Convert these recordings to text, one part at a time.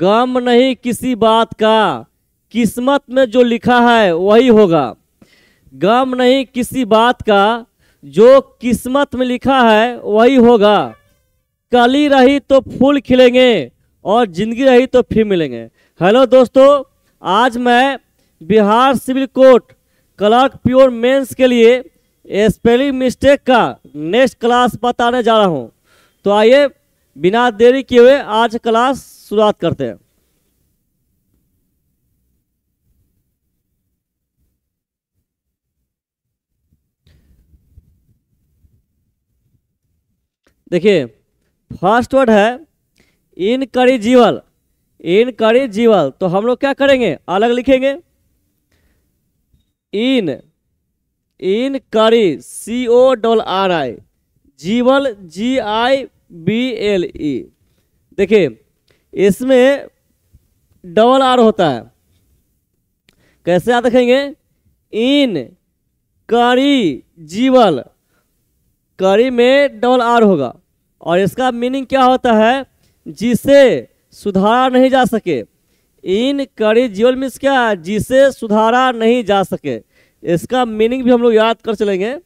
गम नहीं किसी बात का किस्मत में जो लिखा है वही होगा गम नहीं किसी बात का जो किस्मत में लिखा है वही होगा कली रही तो फूल खिलेंगे और ज़िंदगी रही तो फिर मिलेंगे हेलो दोस्तों आज मैं Bihar civil court clerk pure mains के लिए स्पेलिंग मिस्टेक का नेक्स्ट क्लास बताने जा रहा हूँ तो आइए बिना देरी किए हुए आज क्लास शुरुआत करते हैं देखिए फर्स्ट वर्ड है इन करी जीवल इन करी जीवल तो हम लोग क्या करेंगे अलग लिखेंगे in incorrigible C O double R I जीवल G I B L E देखिए इसमें डबल आर होता है कैसे याद रखेंगे इन करी जीवल करी में डबल आर होगा और इसका मीनिंग क्या होता है जिसे सुधारा नहीं जा सके इन करी जीवल मीन्स क्या जिसे सुधारा नहीं जा सके इसका मीनिंग भी हम लोग याद कर चलेंगे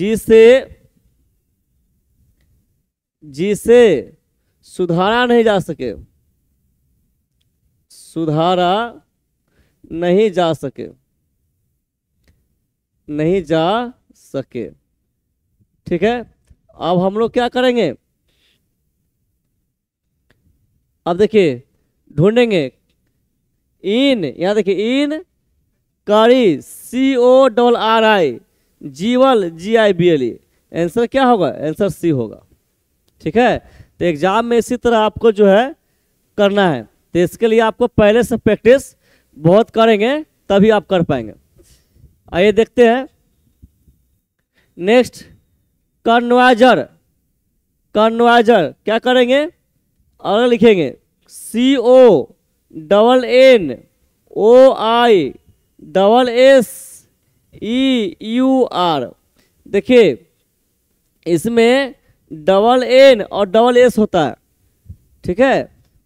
जिसे जिसे सुधारा नहीं जा सके सुधारा नहीं जा सके नहीं जा सके ठीक है अब हम लोग क्या करेंगे अब देखिए ढूंढेंगे इन यहाँ देखिए incorrigible C O double R I जीवल G I B L E answer क्या होगा आंसर सी होगा ठीक है तो एग्ज़ाम में इसी तरह आपको जो है करना है तो इसके लिए आपको पहले से प्रैक्टिस बहुत करेंगे तभी आप कर पाएंगे आइए देखते हैं नेक्स्ट कर्नवाइजर कर्नवाइजर क्या करेंगे अगर लिखेंगे C O double N O I double S E U R देखिए इसमें डबल एन और डबल एस होता है ठीक है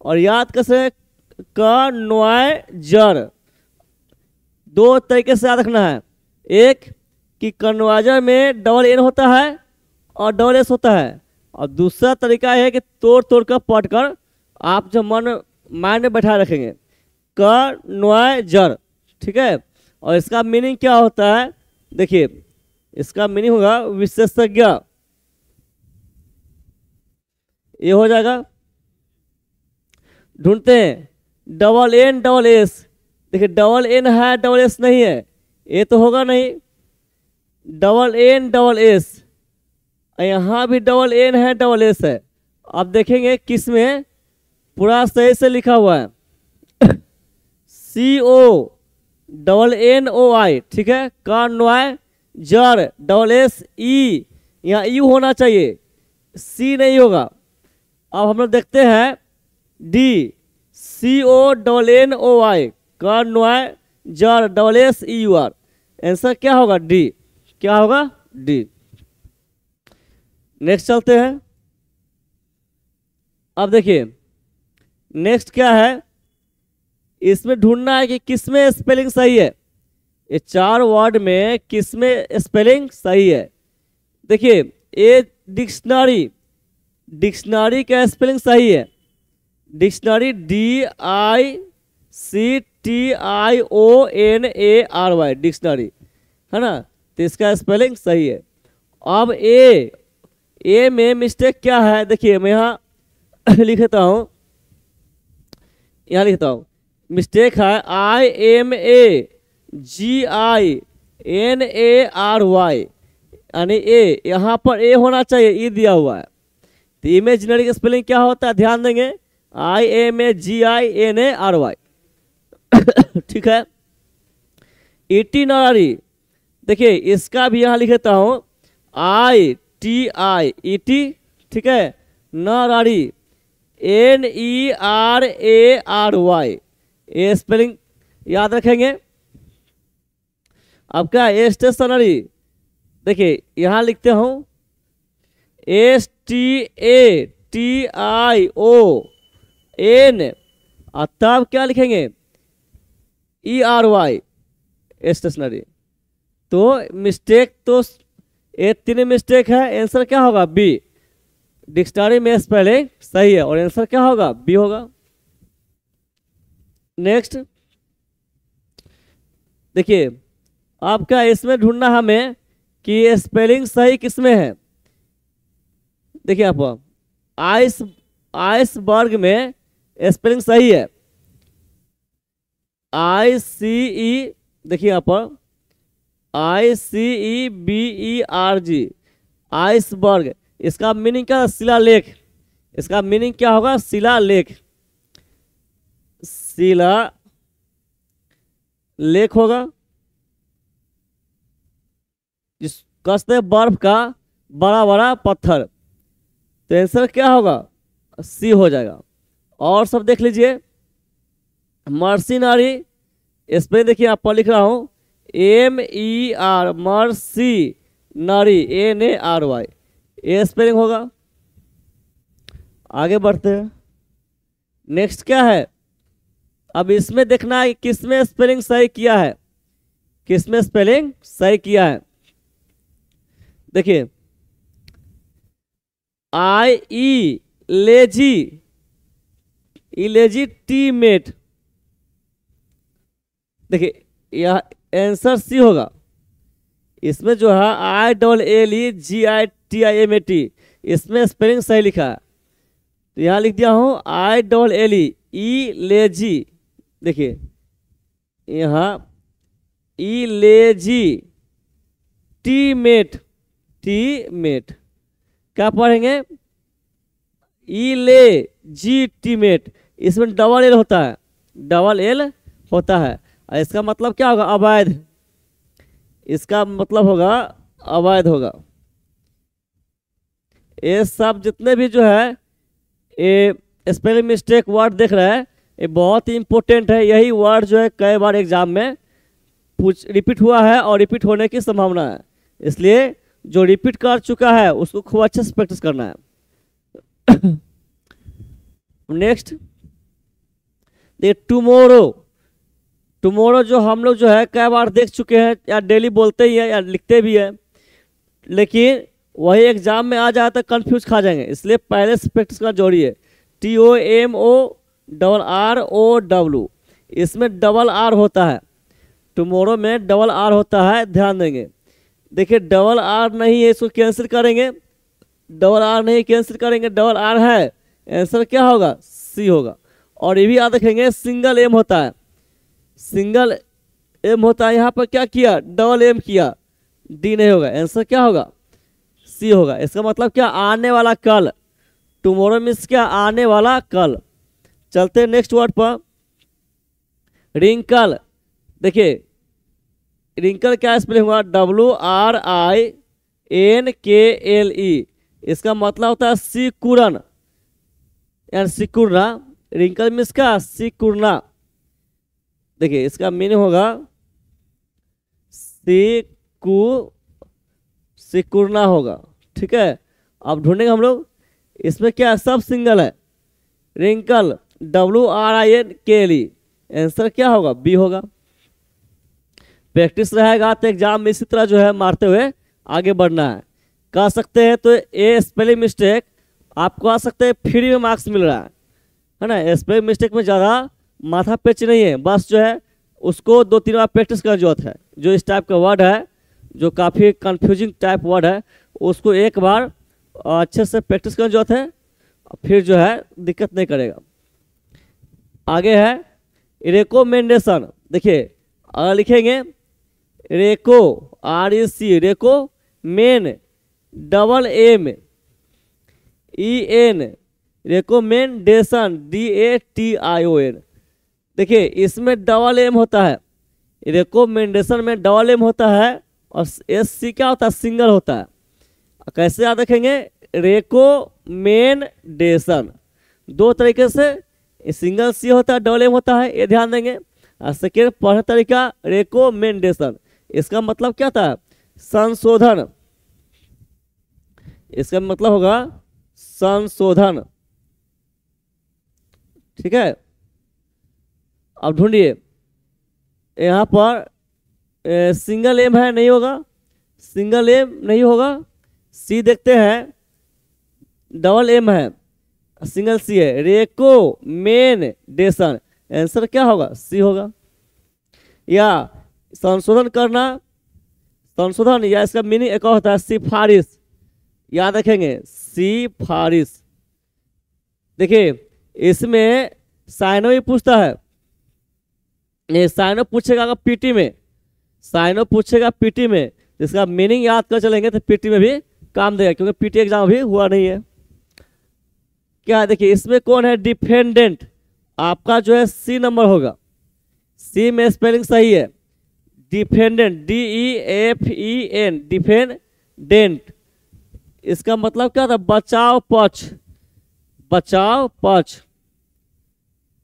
और याद कैसे का नोए जर दो तरीके से याद रखना है एक कि कन्वर्जर में डबल एन होता है और डबल एस होता है और दूसरा तरीका है कि तोड़ तोड़ कर पढ़ कर आप जो मन माइंड में बैठा रखेंगे क नोए जर ठीक है और इसका मीनिंग क्या होता है देखिए इसका मीनिंग होगा विशेषज्ञ ये हो जाएगा ढूंढते हैं डबल एन डबल एस देखिए डबल एन है डबल एस नहीं है ये तो होगा नहीं डबल एन डबल एस यहाँ भी डबल एन है डबल एस है आप देखेंगे किस में पूरा सही से लिखा हुआ है सी ओ डबल एन ओ आई ठीक है connoisseur double S E e। यहाँ यू होना चाहिए सी नहीं होगा अब हम लोग देखते हैं D C O double N O I connoisseur double S E U R answer क्या होगा डी क्या होगा डी नेक्स्ट चलते हैं अब देखिए नेक्स्ट क्या है इसमें ढूंढना है कि किस में स्पेलिंग सही है ये चार वर्ड में किस में स्पेलिंग सही है देखिए ए डिक्शनरी डिक्शनरी का स्पेलिंग सही है dictionary D I C T I O N A R Y dictionary है ना तो इसका स्पेलिंग सही है अब ए ए में मिस्टेक क्या है देखिए मैं यहाँ लिखता हूँ यहाँ लिखता हूँ मिस्टेक है I M A G I N A R Y यानी ए यहाँ पर ए होना चाहिए ई दिया हुआ है तो इमेजिनरी का स्पेलिंग क्या होता है ध्यान देंगे I M A G I N A R Y ठीक है नारी देखिए इसका भी यहाँ लिख देता हूँ आई टी आई ई टी ठीक है नारी N E R A R Y A spelling याद रखेंगे आपका ए स्टेशनरी देखिए यहाँ लिखते हूँ S T A T I O N और तब क्या लिखेंगे ई आर वाई स्टेशनरी तो मिस्टेक तो ए तीन मिस्टेक है आंसर क्या होगा बी डिक्शनरी में स्पेलिंग सही है और आंसर क्या होगा बी होगा नेक्स्ट देखिए आपका इसमें ढूंढना हमें कि स्पेलिंग सही किसमें है देखिए आप आइस आइसबर्ग में स्पेलिंग सही है आई सी ई देखिए यहाँ पर I C E B E R G iceberg इसका मीनिंग क्या शिला लेख इसका मीनिंग क्या होगा शिला लेख शिला लेख होगा कसते बर्फ का बड़ा बड़ा पत्थर तो आंसर क्या होगा सी हो जाएगा और सब देख लीजिए मर्सिनारी स्पेलिंग देखिए आप पर लिख रहा हूँ M E R mercenary N A R Y A spelling होगा आगे बढ़ते हैं नेक्स्ट क्या है अब इसमें देखना है कि किसमें स्पेलिंग सही किया है किसमें स्पेलिंग सही किया है देखिए आई ई लेजी इलेजी टी मेट देखिए यह आंसर सी होगा इसमें जो है I double L E G I T I M A T इसमें स्पेलिंग सही लिखा है तो यहाँ लिख दिया हूँ I double L E E लेजी देखिए यहाँ ई लेजी टी मेट टी मेट क्या पढ़ेंगे इले जी टीमेट इसमें डबल एल होता है डबल एल होता है और इसका मतलब क्या होगा अवैध इसका मतलब होगा अवैध होगा ये सब जितने भी जो है ये स्पेलिंग मिस्टेक वर्ड देख रहे हैं ये बहुत ही इम्पोर्टेंट है यही वर्ड जो है कई बार एग्जाम में पूछ रिपीट हुआ है और रिपीट होने की संभावना है इसलिए जो रिपीट कर चुका है उसको खूब अच्छे से प्रैक्टिस करना है नेक्स्ट देखिए टुमोरो टुमोरो जो हम लोग जो है कई बार देख चुके हैं या डेली बोलते ही है या लिखते भी है लेकिन वही एग्जाम में आ जाए तो कन्फ्यूज खा जाएंगे इसलिए पहले से प्रैक्टिस करना जरूरी है T O M O double R O W इसमें डबल आर होता है टुमोरो में डबल आर होता है ध्यान देंगे देखिए डबल आर नहीं है इसको कैंसिल करेंगे डबल आर नहीं कैंसिल करेंगे डबल आर है आंसर क्या होगा सी होगा और ये भी याद रखेंगे सिंगल एम होता है सिंगल एम होता है यहाँ पर क्या किया डबल एम किया डी नहीं होगा आंसर क्या होगा सी होगा इसका मतलब क्या आने वाला कल टुमोरो मीन्स क्या आने वाला कल चलते नेक्स्ट वर्ड पर रिंकल देखिए रिंकल क्या स्पेलिंग हुआ W R I N K L E इसका मतलब होता है सिकुरन एंड सिकुरना रिंकल मीन्स का सिकुरना देखिए इसका मीनिंग होगा सिकु सिकुरना होगा ठीक है अब ढूंढेंगे हम लोग इसमें क्या है सब सिंगल है wrinkle W R I N K L E answer क्या होगा बी होगा प्रैक्टिस रहेगा तो एग्जाम में इसी तरह जो है मारते हुए आगे बढ़ना है कह सकते हैं तो ए स्पेलिंग मिस्टेक आपको आ सकते हैं फ्री में मार्क्स मिल रहा है है ना स्पेलिंग मिस्टेक में ज़्यादा माथा पेच नहीं है बस जो है उसको दो तीन बार प्रैक्टिस करना जरूरत है जो इस टाइप का वर्ड है जो काफ़ी कन्फ्यूजिंग टाइप वर्ड है उसको एक बार अच्छे से प्रैक्टिस करना जरूरत है फिर जो है दिक्कत नहीं करेगा आगे है रिकोमेंडेशन देखिए अगर लिखेंगे रेको are A C recommend double M E e N recommendation D A T I O N देखिए इसमें डबल एम होता है रेकोमेंडेशन में डबल एम होता है और एस सी क्या होता है सिंगल होता है कैसे याद रखेंगे रेकोमेंडेशन दो तरीके से सिंगल सी होता है डबल एम होता है ये ध्यान देंगे और सेकेंड पहला तरीका रेकोमेंडेशन इसका मतलब क्या था संशोधन इसका मतलब होगा संशोधन ठीक है अब ढूंढिए यहाँ पर ए, सिंगल एम है नहीं होगा सिंगल एम नहीं होगा सी देखते हैं डबल एम है सिंगल सी है रेको मेन डेसन आंसर क्या होगा सी होगा या संशोधन करना संशोधन या इसका मीनिंग एक होता है सिफारिश याद रखेंगे सिफारिश देखिए इसमें साइनो भी पूछता है साइनो पूछेगा अगर पीटी में साइनो पूछेगा पीटी में जिसका मीनिंग याद कर चलेंगे तो पीटी में भी काम देगा क्योंकि पीटी एग्जाम अभी हुआ नहीं है क्या देखिए इसमें कौन है डिफेंडेंट आपका जो है सी नंबर होगा सी में स्पेलिंग सही है defendant D E F E N defendant इसका मतलब क्या था बचाव पक्ष बचाव पक्ष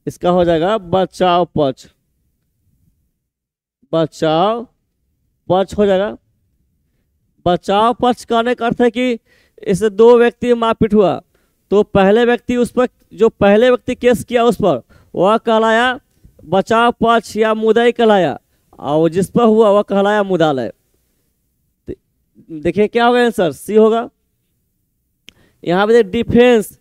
इसका हो जाएगा बचाव पक्ष बचाव पक्ष हो जाएगा बचाव पक्ष कहने का अर्थ है कि इससे दो व्यक्ति मारपीट हुआ तो पहले व्यक्ति उस पर जो पहले व्यक्ति केस किया उस पर वह कहलाया बचाव पक्ष या मुदई कहलाया और जिस पर हुआ वह कहलाया मुदालय देखिए क्या होगा आंसर सी होगा यहाँ पे defence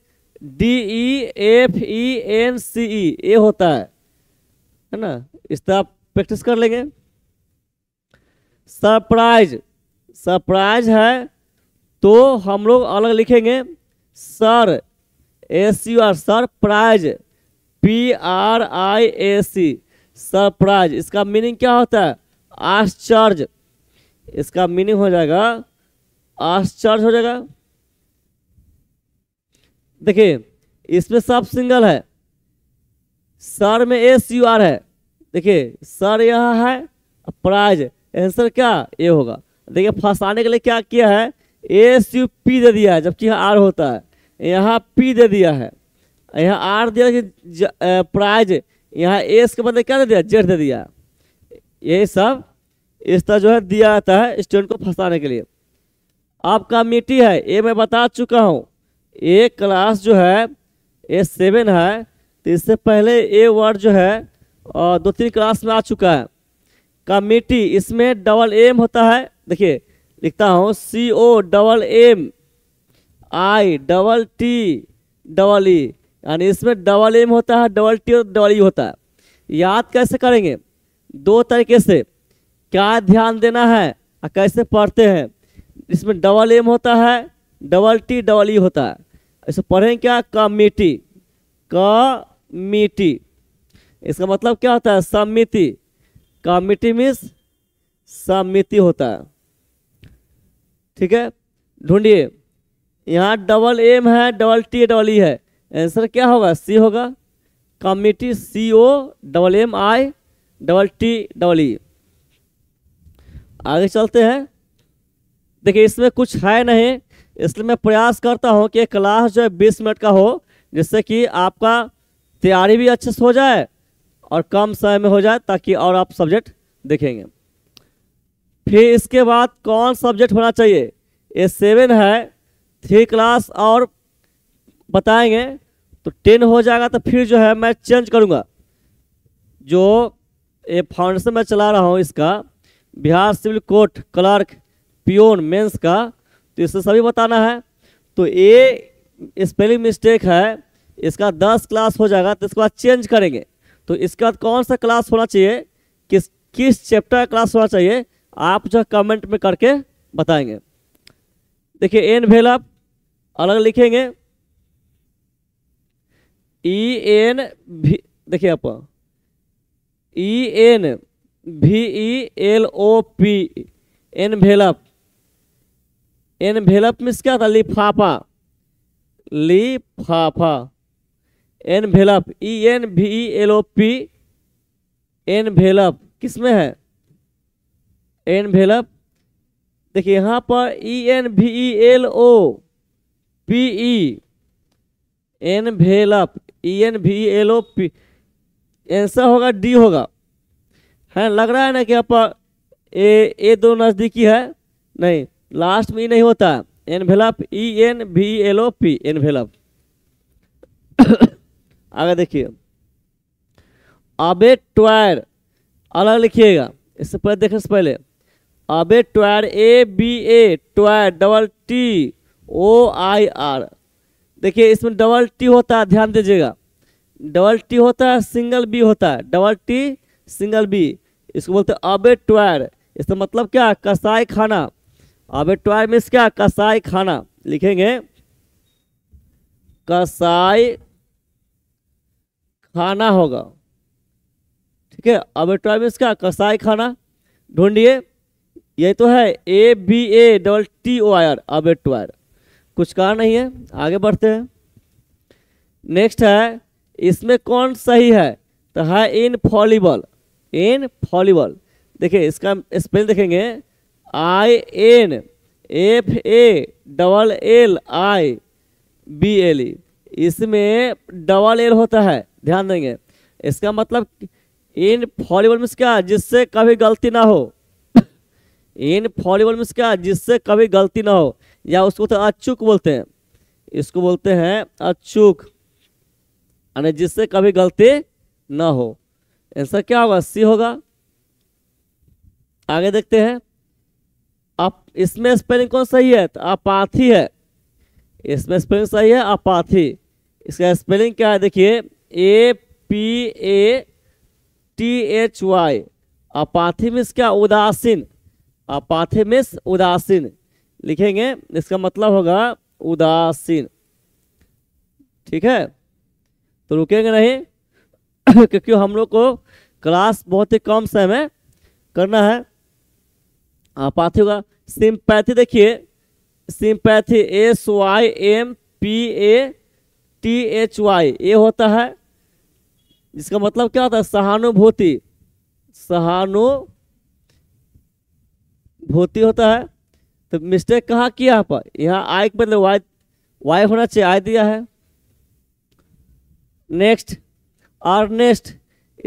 D E F E N C E A होता है है ना इस तरह प्रैक्टिस कर लेंगे सरप्राइज सरप्राइज है तो हम लोग अलग लिखेंगे sur S U R surprise P R I A C surprise इसका मीनिंग क्या होता है आश्चर्य इसका मीनिंग हो जाएगा आश्चर्य हो जाएगा देखिए इसमें सब सिंगल है सर में एस यू आर है देखिए सर यह है प्राइज आंसर क्या ए होगा देखिए फंसाने के लिए क्या किया है एस यू पी दे दिया है जबकि यहाँ आर होता है यहाँ पी दे दिया है यहाँ आर दिया प्राइज यहाँ एस के बदले क्या दे दिया जेड दे दिया ये सब इस तरह जो है दिया जाता है स्टूडेंट को फंसाने के लिए आपका मिट्टी है ये मैं बता चुका हूँ ए क्लास जो है ए सेवन है तो इससे पहले ए वर्ड जो है और दो तीन क्लास में आ चुका है कमिटी इसमें डबल एम होता है देखिए लिखता हूँ C O double M I double T double E यानी इसमें डबल एम होता है डबल टी और डबल यू होता है याद कैसे करेंगे दो तरीके से क्या ध्यान देना है और कैसे पढ़ते हैं इसमें डबल एम होता है डबल टी डबल ई होता है इसे पढ़ें क्या कमिटी कमिटी इसका मतलब क्या होता है समिति कमिटी मीन्स समिति होता है ठीक है ढूंढिए यहाँ डबल एम है डबल टी डबल ई है आंसर क्या होगा सी होगा committee C O double M I double T double E आगे चलते हैं देखिए इसमें कुछ है नहीं इसलिए मैं प्रयास करता हूँ कि क्लास जो है बीस मिनट का हो जिससे कि आपका तैयारी भी अच्छे से हो जाए और कम समय में हो जाए ताकि और आप सब्जेक्ट देखेंगे फिर इसके बाद कौन सब्जेक्ट होना चाहिए ये सेवन है थ्री क्लास और बताएंगे तो टेन हो जाएगा तो फिर जो है मैं चेंज करूँगा जो ये फाउंडेशन मैं चला रहा हूँ इसका Bihar civil court clerk peon mains का तो इससे सभी बताना है तो ये स्पेलिंग मिस्टेक है इसका दस क्लास हो जाएगा तो इसके बाद चेंज करेंगे तो इसके बाद कौन सा क्लास होना चाहिए किस किस चैप्टर का क्लास होना चाहिए आप जो कमेंट में करके बताएंगे देखिए एन भेल आप अलग लिखेंगे ई एन भी देखिए आप E N V E L O P N envelope means क्या था लिफाफा लिफाफा भेलप E N V E L O P भेलप किस में है एन भेलप देखिए यहाँ पर E N V E L O P E envelope E N V L O P answer होगा डी होगा है लग रहा है ना कि आप ए ए दो नज़दीकी है नहीं लास्ट में ही नहीं होता envelope E N V L O P envelope आगे देखिए अबे ट्वायर अलग लिखिएगा इससे पहले देखने से पहले abettor A B A abettor double T O I R देखिए इसमें डबल टी होता है ध्यान दीजिएगा डबल टी होता है सिंगल बी होता है डबल टी सिंगल बी इसको बोलते हैं अबे ट्वायर इसका मतलब क्या कसाई खाना अबे ट्वायर मीन्स क्या कसाई खाना लिखेंगे कसाई खाना होगा ठीक है अबे ट्वायर मीन्स क्या कसाई खाना ढूंढिए यही तो है A B A double T O R abettor कुछ कहा नहीं है आगे बढ़ते हैं नेक्स्ट है इसमें कौन सही है तो है इन फॉलीबॉल इन फॉलीबॉल देखिए इसका स्पेल देखेंगे I N F A double L I B L E इसमें डबल एल होता है ध्यान देंगे इसका मतलब इन फॉलीबॉल में क्या जिससे कभी गलती ना हो इन फॉलिबल मीन्स क्या जिससे कभी गलती ना हो या उसको तो अचूक बोलते हैं इसको बोलते हैं अचूक यानी जिससे कभी गलती ना हो ऐसा क्या होगा सी होगा आगे देखते हैं आप इसमें स्पेलिंग कौन सही है तो अपाथी है इसमें स्पेलिंग सही है अपाथी इसका स्पेलिंग क्या है देखिए A P A T H Y apathy means क्या उदासीन मिस उदासीन लिखेंगे इसका मतलब होगा उदासीन ठीक है तो रुकेंगे नहीं क्योंकि हम लोग को क्लास बहुत ही कम समय में करना है आपाथी होगा सिंपैथी देखिए sympathy S Y M P A T H Y A होता है जिसका मतलब क्या होता है सहानुभूति सहानु होती होता है तो मिस्टेक कहाँ किया यहाँ पर यहाँ आय के बदले वाई वाई होना चाहिए आय दिया है नेक्स्ट अर्नेस्ट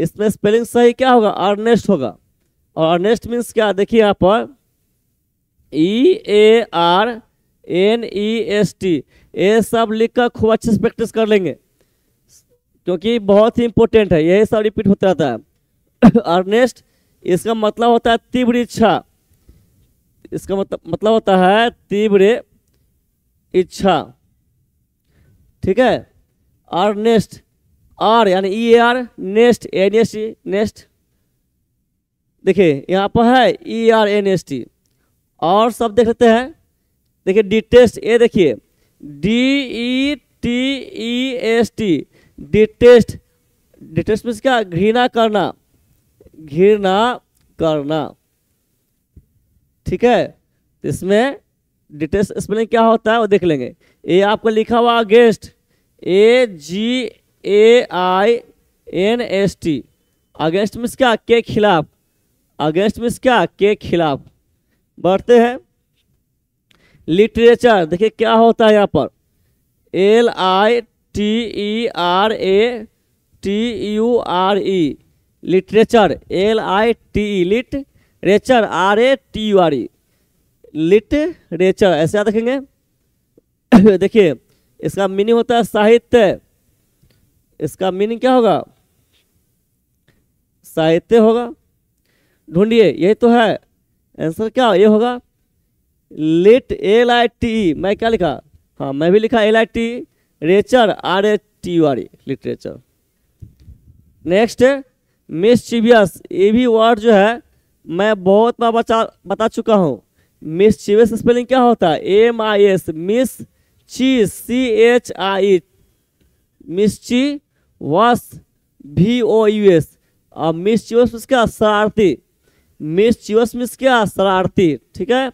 इसमें स्पेलिंग सही क्या होगा अर्नेस्ट होगा और अर्नेस्ट मीन्स क्या देखिए यहाँ पर E A R N E S T ये सब लिख कर खूब अच्छे से प्रैक्टिस कर लेंगे क्योंकि बहुत ही इंपॉर्टेंट है यही सब रिपीट होता रहता है अर्नेस्ट इसका मतलब होता है तीव्र इच्छा इसका मतलब मतलब होता है तीव्र इच्छा ठीक है आर नेस्ट आर यानी E A R nest N S T nest देखिए यहाँ पर है E R N S T और सब देख लेते हैं देखिए डी टेस्ट ए देखिए D E T E S T detest detest means क्या घृणा करना घृणा करना ठीक है इसमें डिटेल्स स्पेलिंग क्या होता है वो देख लेंगे ए आपका लिखा हुआ against A G A I N S T against means क्या के खिलाफ अगेंस्ट मिस क्या के खिलाफ बढ़ते हैं लिटरेचर देखिए क्या होता है यहाँ पर L I T E R A T U R E literature L I T E literature R A T U R E literature ऐसे याद रखेंगे देखिए इसका मीनिंग होता है साहित्य इसका मीनिंग क्या होगा साहित्य होगा ढूंढिए यही तो है आंसर क्या ये होगा लिट एल आई टी मैं क्या लिखा हाँ मैं भी लिखा L I T literature R A T U R E literature next mischievous ये भी वर्ड जो है मैं बहुत बार बचा बता चुका हूँ मिस चीवेस स्पेलिंग क्या होता है एम आई एस मिस ची C H I miss mischievous भी ओ यू एस और मिस चीवस मिस क्या शरारती मिस चीवस मिस क्या शरारती ठीक है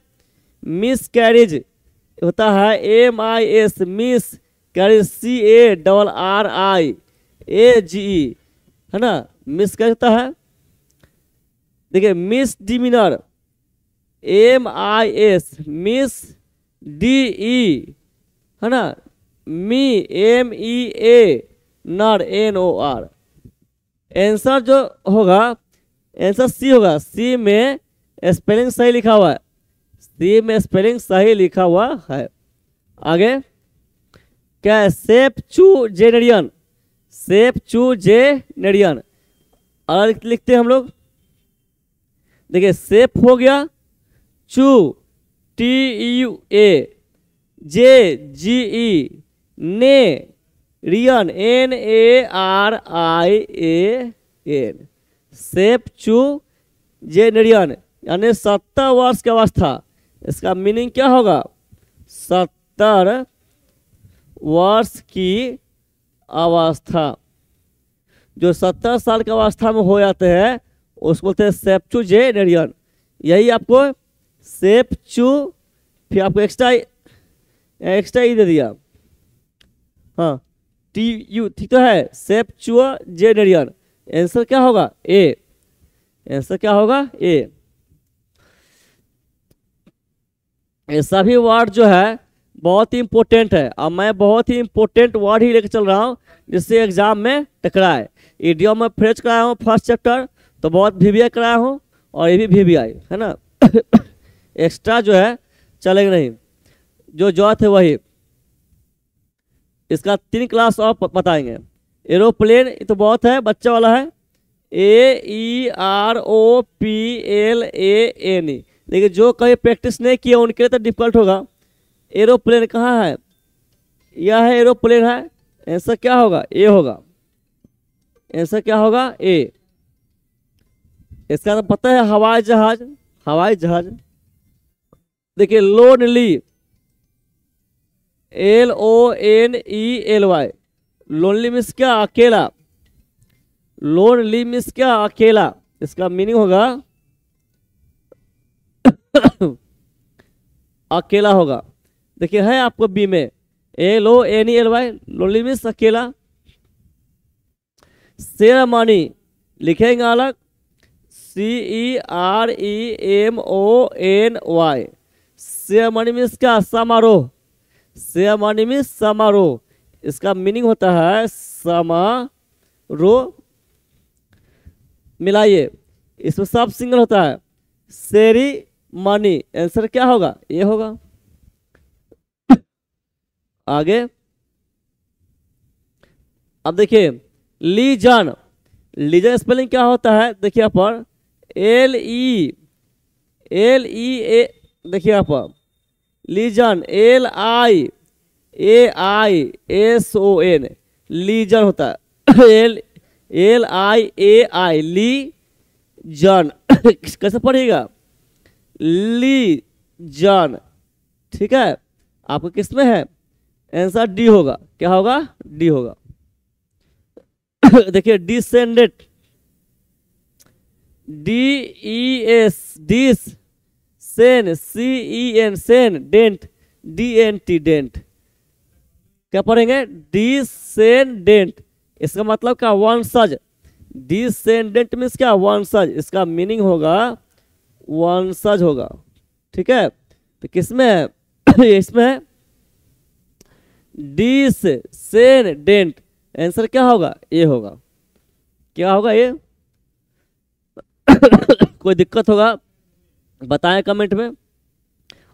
मिस कैरिज होता है M I S miscarriage C A double R I A G E है ना मिस कैरिज होता है देखिए misdemeanour M I S mis D E है ना मी एम ई ए नर एन ओ आर आंसर जो होगा आंसर सी होगा सी में स्पेलिंग सही लिखा हुआ है सी में स्पेलिंग सही लिखा हुआ है आगे क्या है सेफ चू जेनेरियन सेफ चू जेनेरियन और लिखते हैं हम लोग देखिए सेफ हो गया चू T U A J G E ने रियन N A R I A N जे नियन यानी सत्तर वर्ष की अवस्था इसका मीनिंग क्या होगा सत्तर वर्ष की अवस्था जो सत्तर साल की अवस्था में हो जाते हैं उसको बोलते हैं सेप्चू जे नेरियन यही आपको सेप्चू फिर आपको एक्स्ट्रा एक्स्ट्रा ही दे दिया हाँ टी यू ठीक तो है सेप्चुआ जे नेरियन आंसर क्या होगा ए आंसर क्या होगा ए ये सभी वर्ड जो है बहुत ही इम्पोर्टेंट है और मैं बहुत ही इम्पोर्टेंट वर्ड ही लेकर चल रहा हूँ जिससे एग्जाम में टकराए ईडियो में फ्रेज कराया हूँ फर्स्ट चैप्टर तो बहुत भी वी कराया हूँ और ये भी वी वी आई है ना एक्स्ट्रा जो है चलेगा नहीं जो जॉ थे वही इसका तीन क्लास और बताएंगे एरोप्लेन ये तो बहुत है बच्चे वाला है A E R O P L A N E लेकिन जो कभी प्रैक्टिस नहीं किया उनके लिए तो डिफिकल्ट होगा एरोप्लेन कहाँ है यह है एरोप्लेन है आंसर क्या होगा ए होगा आंसर क्या होगा ए इसका तो पता है हवाई जहाज हवाई जहाज देखिए lonely L O N E L Y lonely means क्या अकेला लोनली मिस क्या अकेला इसका मीनिंग होगा अकेला होगा देखिए है आपको बी में L O N E L Y lonely means अकेला मानी लिखेंगे अलग C E R E M O N Y ceremony means क्या समारोह सेमनी मीन्स समारोह इसका मीनिंग होता है समारोह मिलाइए इसमें सब सिंगल होता है सेरी मनी आंसर क्या होगा ये होगा आगे अब देखिए लीजन लीजन स्पेलिंग क्या होता है देखिए पर L E L E A देखिए आप liaison L I A I S O N liaison होता है एल एल आई ए आई ली जन कैसे पढ़ेगा ली जन ठीक है आपको किस में है आंसर डी होगा क्या होगा डी होगा देखिए descendant D E S descendant C E N descendant D N T dent क्या पढ़ेंगे डी सेन डेंट इसका मतलब क्या वन सज डिसेंडेंट मीन्स क्या वन सज इसका मीनिंग होगा वन सज होगा ठीक है तो किसमें है इसमें डिसेंडेंट आंसर क्या होगा ये होगा क्या होगा ये कोई दिक्कत होगा बताएं कमेंट में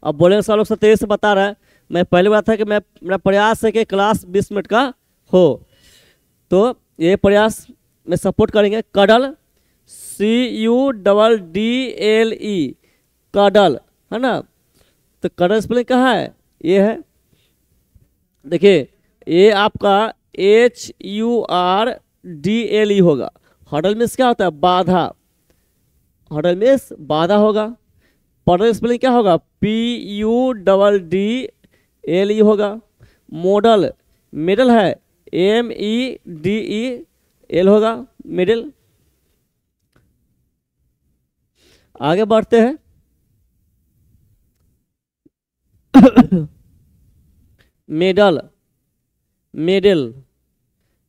अब बोलेंगे सर लोग सर से बता रहा है मैं पहले बात था कि मैं मेरा प्रयास है कि क्लास बीस मिनट का हो तो ये प्रयास में सपोर्ट करेंगे cuddle C U double D L E cuddle है ना तो कडल स्पेलिंग कहाँ है ये है देखिए ये आपका H U R D L E होगा हडल मीन्स क्या होता है बाधा हडल में बाधा होगा पर्डल स्पेलिंग क्या होगा P U double D L E होगा मॉडल मिडल है M E D E L होगा मेडल आगे बढ़ते हैं मेडल मेडल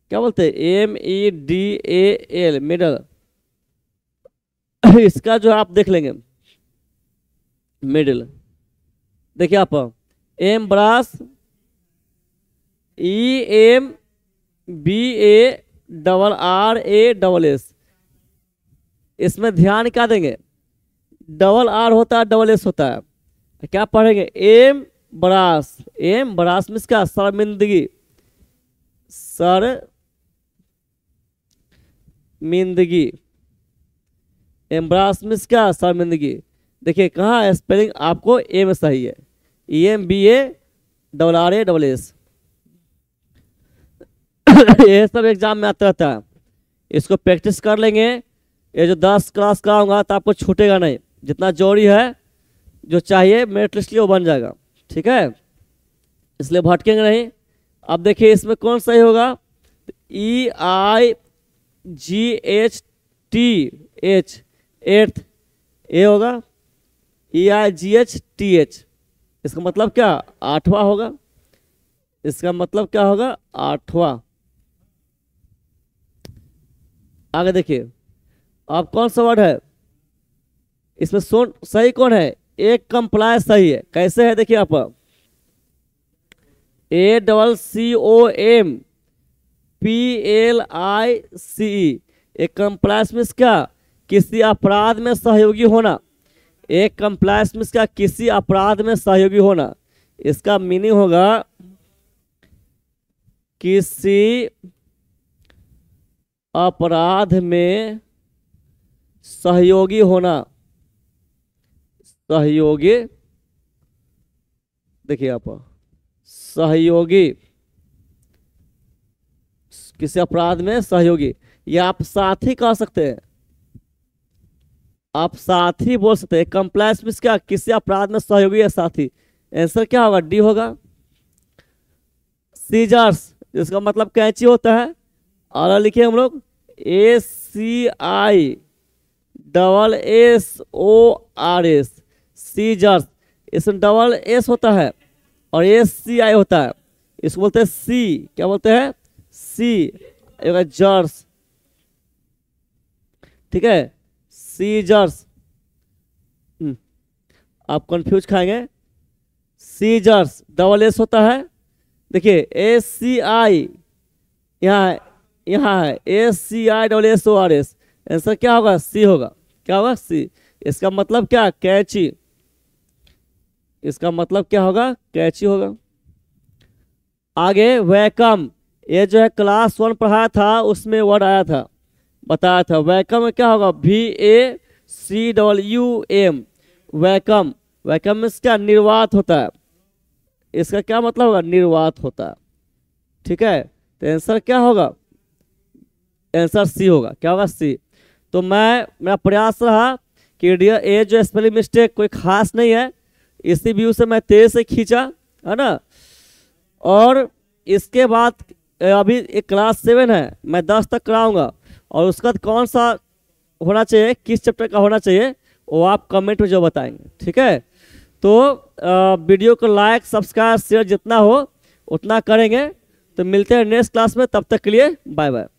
क्या बोलते हैं M E D A L medal इसका जो आप देख लेंगे मिडिल देखिए आप embarrass E M B A double R A double S इसमें ध्यान क्या देंगे डबल आर होता है डबल एस होता है तो क्या पढ़ेंगे एम ब्रास एम ब्रास में इसका शर्मिंदगी सर मिंदगी एम्ब्रासमिस क्या शर्मिंदगी देखिए कहाँ स्पेलिंग आपको ए में सही है E M B A double R A double S ये सब एग्जाम में आता रहता है इसको प्रैक्टिस कर लेंगे ये जो दस क्लास होगा तो आपको छूटेगा नहीं जितना जरूरी है जो चाहिए मेरिट लिस्ट लिए वो बन जाएगा ठीक है इसलिए भटकेंगे नहीं अब देखिए इसमें कौन सही होगा E I G H T H eighth A होगा E I G H T H इसका मतलब क्या आठवां होगा इसका मतलब क्या होगा आठवां आगे देखिए अब कौन सा वर्ड है इसमें सोन सही कौन है एक कंप्लाय सही है कैसे है देखिए आप A double C O M P L I C एक कंप्लायस मीन्स क्या किसी अपराध में सहयोगी होना एक कंप्लायंस मीन्स का किसी अपराध में सहयोगी होना इसका मीनिंग होगा किसी अपराध में सहयोगी होना सहयोगी देखिए आप सहयोगी किसी अपराध में सहयोगी या आप साथी कह सकते हैं आप साथी बोल सकते हैं कंप्लायंस मीन्स क्या किसी अपराध में सहयोगी है साथी आंसर क्या होगा डी होगा सीजर्स जिसका मतलब कैंची होता है और लिखे हम लोग A C I double S O R S scissors इसमें डबल एस होता है और ए सी आई होता है इसको बोलते हैं सी क्या बोलते हैं सी जर्स ठीक है सीजर्स hmm. आप कंफ्यूज खाएंगे सीजर्स डबल एस होता है देखिए एस सी आई यहाँ है यहाँ है S C I double S O R S answer क्या होगा सी होगा क्या होगा सी इसका मतलब क्या कैची इसका मतलब क्या होगा कैची होगा आगे वेकम ये जो है क्लास वन पढ़ाया था उसमें वर्ड आया था बताया था वैकम में क्या होगा V A C double U M vacuum vacuum means क्या निर्वात होता है इसका क्या मतलब होगा निर्वात होता है ठीक है तो आंसर क्या होगा आंसर सी होगा क्या होगा सी तो मैं मेरा प्रयास रहा कि डियर ए जो स्पेलिंग मिस्टेक कोई खास नहीं है इसी व्यू से मैं तेज से खींचा है ना और इसके बाद अभी एक क्लास सेवन है मैं दस तक कराऊंगा और उसका कौन सा होना चाहिए किस चैप्टर का होना चाहिए वो आप कमेंट में जो बताएंगे ठीक है तो आ, वीडियो को लाइक सब्सक्राइब शेयर जितना हो उतना करेंगे तो मिलते हैं नेक्स्ट क्लास में तब तक के लिए बाय बाय